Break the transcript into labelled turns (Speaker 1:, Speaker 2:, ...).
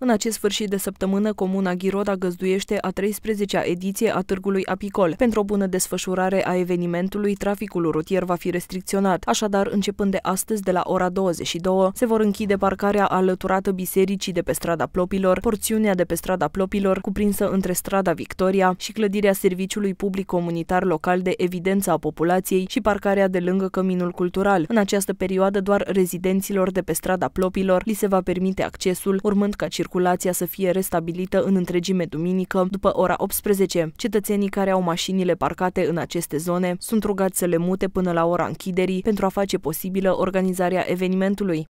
Speaker 1: În acest sfârșit de săptămână, Comuna Ghiroda găzduiește a 13-a ediție a Târgului Apicol. Pentru o bună desfășurare a evenimentului, traficul rutier va fi restricționat. Așadar, începând de astăzi, de la ora 22, se vor închide parcarea alăturată bisericii de pe strada Plopilor, porțiunea de pe strada Plopilor, cuprinsă între strada Victoria și clădirea Serviciului Public Comunitar Local de Evidență a Populației și parcarea de lângă Căminul Cultural. În această perioadă, doar rezidenților de pe strada Plopilor li se va permite accesul, urmând ca circulația circulația să fie restabilită în întregime duminică după ora 18. Cetățenii care au mașinile parcate în aceste zone sunt rugați să le mute până la ora închiderii pentru a face posibilă organizarea evenimentului.